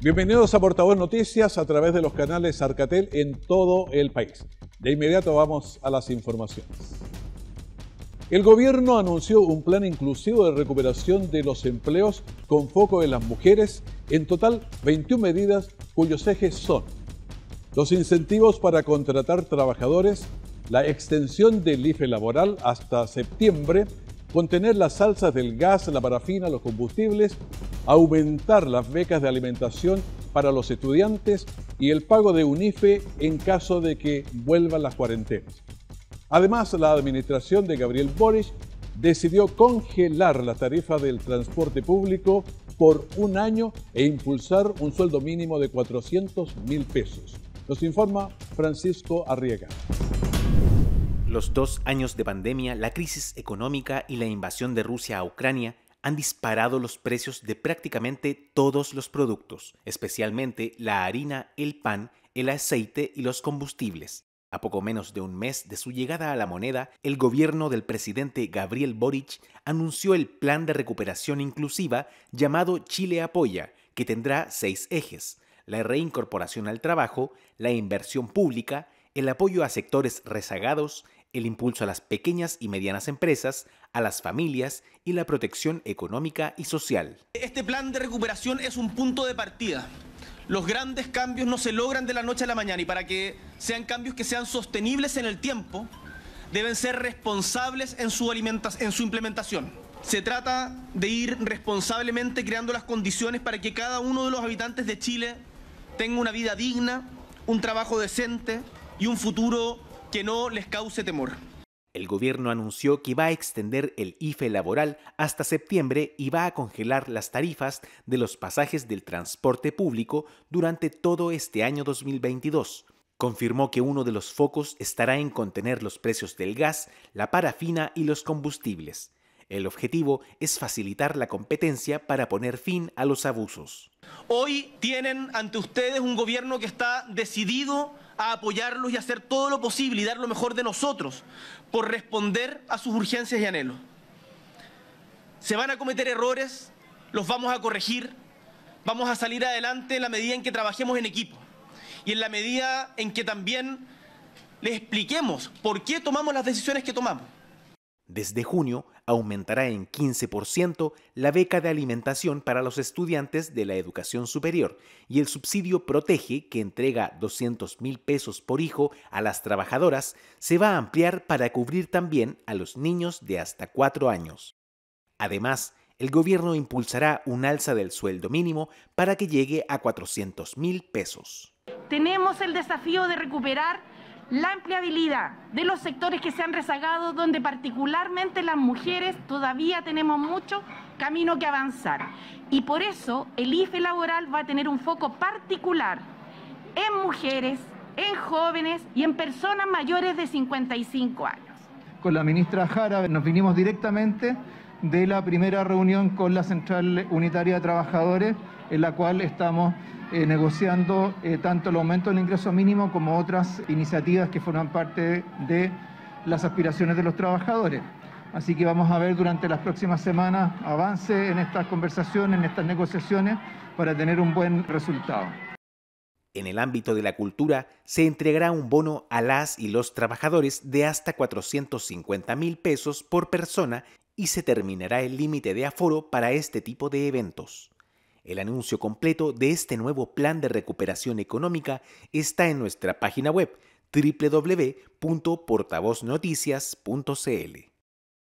Bienvenidos a Portavoz Noticias a través de los canales Arcatel en todo el país. De inmediato vamos a las informaciones. El gobierno anunció un plan inclusivo de recuperación de los empleos con foco en las mujeres, en total 21 medidas cuyos ejes son los incentivos para contratar trabajadores, la extensión del IFE laboral hasta septiembre, contener las salsas del gas, la parafina, los combustibles, aumentar las becas de alimentación para los estudiantes y el pago de UNIFE en caso de que vuelvan las cuarentenas. Además, la administración de Gabriel Boric decidió congelar la tarifa del transporte público por un año e impulsar un sueldo mínimo de 400 mil pesos. Nos informa Francisco Arriega. Los dos años de pandemia, la crisis económica y la invasión de Rusia a Ucrania han disparado los precios de prácticamente todos los productos, especialmente la harina, el pan, el aceite y los combustibles. A poco menos de un mes de su llegada a la moneda, el gobierno del presidente Gabriel Boric anunció el plan de recuperación inclusiva llamado Chile Apoya, que tendrá seis ejes, la reincorporación al trabajo, la inversión pública, el apoyo a sectores rezagados, el impulso a las pequeñas y medianas empresas, a las familias y la protección económica y social. Este plan de recuperación es un punto de partida. Los grandes cambios no se logran de la noche a la mañana y para que sean cambios que sean sostenibles en el tiempo, deben ser responsables en su, en su implementación. Se trata de ir responsablemente creando las condiciones para que cada uno de los habitantes de Chile tenga una vida digna, un trabajo decente y un futuro que no les cause temor. El gobierno anunció que va a extender el IFE laboral hasta septiembre y va a congelar las tarifas de los pasajes del transporte público durante todo este año 2022. Confirmó que uno de los focos estará en contener los precios del gas, la parafina y los combustibles. El objetivo es facilitar la competencia para poner fin a los abusos. Hoy tienen ante ustedes un gobierno que está decidido a apoyarlos y hacer todo lo posible y dar lo mejor de nosotros por responder a sus urgencias y anhelos. Se van a cometer errores, los vamos a corregir, vamos a salir adelante en la medida en que trabajemos en equipo y en la medida en que también les expliquemos por qué tomamos las decisiones que tomamos. Desde junio aumentará en 15% la beca de alimentación para los estudiantes de la educación superior y el subsidio Protege, que entrega 200 mil pesos por hijo a las trabajadoras, se va a ampliar para cubrir también a los niños de hasta 4 años. Además, el gobierno impulsará un alza del sueldo mínimo para que llegue a 400 mil pesos. Tenemos el desafío de recuperar la empleabilidad de los sectores que se han rezagado, donde particularmente las mujeres todavía tenemos mucho camino que avanzar. Y por eso el IFE laboral va a tener un foco particular en mujeres, en jóvenes y en personas mayores de 55 años. Con la ministra Jara nos vinimos directamente de la primera reunión con la Central Unitaria de Trabajadores, en la cual estamos eh, negociando eh, tanto el aumento del ingreso mínimo como otras iniciativas que forman parte de las aspiraciones de los trabajadores. Así que vamos a ver durante las próximas semanas avance en estas conversaciones, en estas negociaciones, para tener un buen resultado. En el ámbito de la cultura, se entregará un bono a las y los trabajadores de hasta 450 mil pesos por persona y se terminará el límite de aforo para este tipo de eventos. El anuncio completo de este nuevo plan de recuperación económica está en nuestra página web www.portavoznoticias.cl.